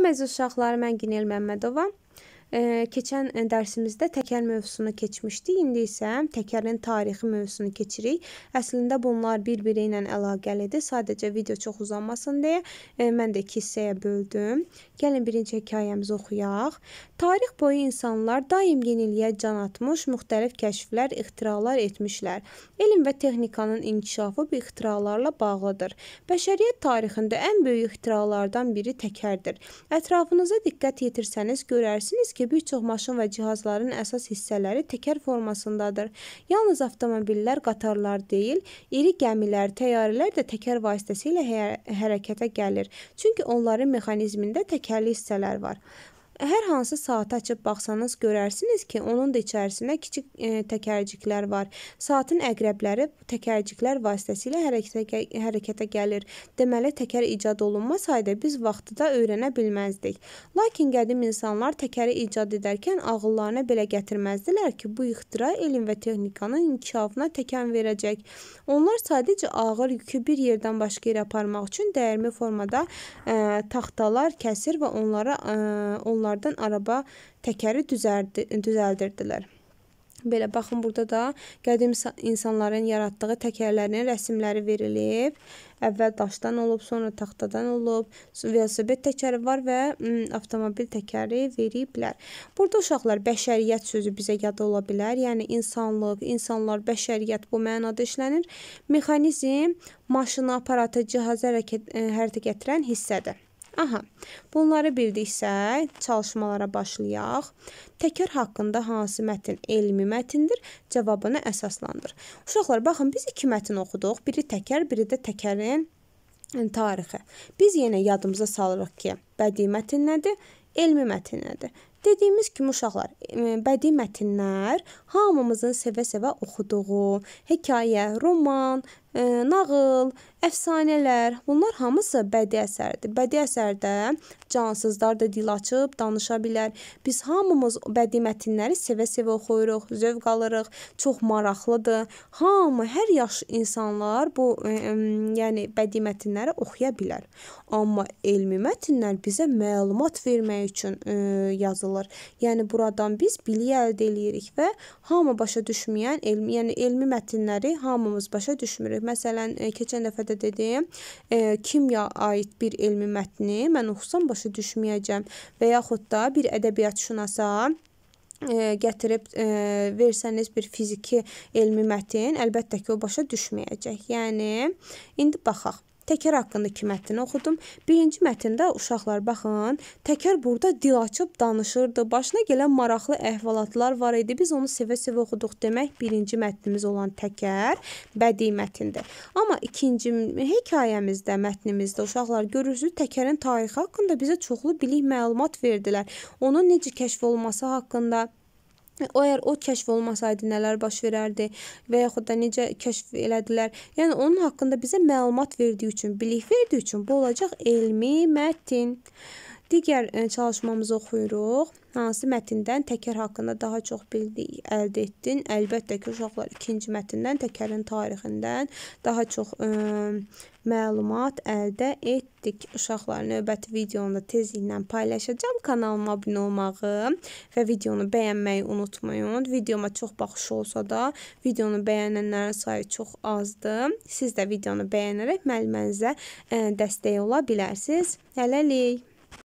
Salam əziz uşaqlar, mən Günel Məmmədova keçən e, dərsimizdə təkər mövzusunu keçmişdik. İndi isə təkərin tarixi mövzusunu keçirik. Əslində bunlar bir-biri ilə əlaqəlidir. Sadəcə video çox uzamasın deyə e, mən də iki hissəyə böldüm. Gəlin birinci hekayəmizi oxuyaq. Tarix boyu insanlar daim yeniliyə can atmış, müxtəlif kəşflər, ixtiralar etmişlər. Elm və texnikanın inkişafı bu ixtiralarla bağlıdır. Bəşəriyyət tarixində ən böyük ixtiralardan biri təkərdir. Ətrafınıza diqqət yetirsəniz görərsiniz ki, ki, bir çox maşın və cihazların əsas hissələri təkər formasındadır. Yalnız avtomobillər, qatarlar deyil, iri gəmilər, təyyarələr də təkər vasitəsilə hə-, hərəkətə gəlir. Çünki onların mexanizmində təkərli hissələr var. Hər hansı saatı açıb baxsanız görərsiniz ki, onun da içərisində kiçik e, təkərciklər var. Saatın əqrəbləri təkərciklər vasitəsilə hərəkətə hərəkətə gəlir. Deməli, təkər icad olunmasaydı biz vaxtıda öyrənə bilməzdik. Lakin qədim insanlar təkəri icad edərkən ağıllarına belə gətirməzdilər ki, bu ixtira elm və texnikanın inkişafına təkan verəcək. Onlar sadəcə ağır yükü bir yerdən başqa yerə aparmaq üçün dəyərmi formada ə, e, taxtalar kəsir və onlara ə, e, onlara onlardan araba təkəri düzərdi, düzəldirdilər. Belə baxın burada da qədim insanların yaratdığı təkərlərin rəsmləri verilib. Əvvəl daşdan olub, sonra taxtadan olub. Velosiped təkəri var və m, avtomobil təkəri veriblər. Burada uşaqlar bəşəriyyət sözü bizə yad ola bilər. Yəni insanlıq, insanlar, bəşəriyyət bu mənada işlənir. Mexanizm maşını, aparatı, cihazı hərəkət, hərəkətə gətirən hissədir. Aha, bunları bildiksə, çalışmalara başlayaq. Təkrar haqqında hansı mətn elmi mətndir? Cavabını əsaslandır. Uşaqlar, baxın, biz iki mətn oxuduq. Biri təkrar, biri də təkərin tarixi. Biz yenə yadımıza salırıq ki, bədii mətn nədir? Elmi mətn nədir? Dediyimiz kimi uşaqlar, e, bədii mətnlər hamımızın sevə-sevə oxuduğu hekayə, roman, e, nağıl, əfsanələr, bunlar hamısı bədii əsərdir. Bədii əsərdə cansızlar da dil açıb danışa bilər. Biz hamımız bədii mətnləri sevə-sevə oxuyuruq, zövq alırıq. Çox maraqlıdır. Hamı, hər yaş insanlar bu, ə, e, ə, yəni bədii mətnləri oxuya bilər. Amma elmi mətnlər bizə məlumat vermək üçün ə, yazılır yazılır. Yəni buradan biz biliyi əldə eləyirik və hamı başa düşməyən elmi, yəni elmi mətnləri hamımız başa düşmürük. Məsələn, e, keçən dəfə də dedim, e, kimya aid bir elmi mətni mən oxusam başa düşməyəcəm və yaxud da bir ədəbiyyatşünasa ə, e, gətirib ə, e, versəniz bir fiziki elmi mətin, əlbəttə ki, o başa düşməyəcək. Yəni indi baxaq təkər haqqında iki mətn oxudum. Birinci mətndə uşaqlar baxın, təkər burada dil açıb danışırdı. Başına gələn maraqlı əhvalatlar var idi. Biz onu sevə-sevə oxuduq demək birinci mətnimiz olan təkər bədii mətndir. Amma ikinci hekayəmizdə, mətnimizdə uşaqlar görürsüz, təkərin tarixi haqqında bizə çoxlu bilik məlumat verdilər. Onun necə kəşf olunması haqqında O əgər o kəşf olmasaydı nələr baş verərdi və yaxud da necə kəşf elədilər. Yəni onun haqqında bizə məlumat verdiyi üçün, bilik verdiyi üçün bu olacaq elmi mətn. Digər e, çalışmamızı oxuyuruq. Hansı mətndən təkər haqqında daha çox bilik əldə etdin? Əlbəttə ki, uşaqlar ikinci mətndən təkərin tarixindən daha çox ə, e, məlumat əldə etdik. Uşaqlar növbəti videonu da tezliklə paylaşacağam. Kanalıma abunə olmağı və videonu bəyənməyi unutmayın. Videoma çox baxış olsa da, videonu bəyənənlərin sayı çox azdır. Siz də videonu bəyənərək müəlliminizə e, dəstək ola bilərsiniz. Hələlik.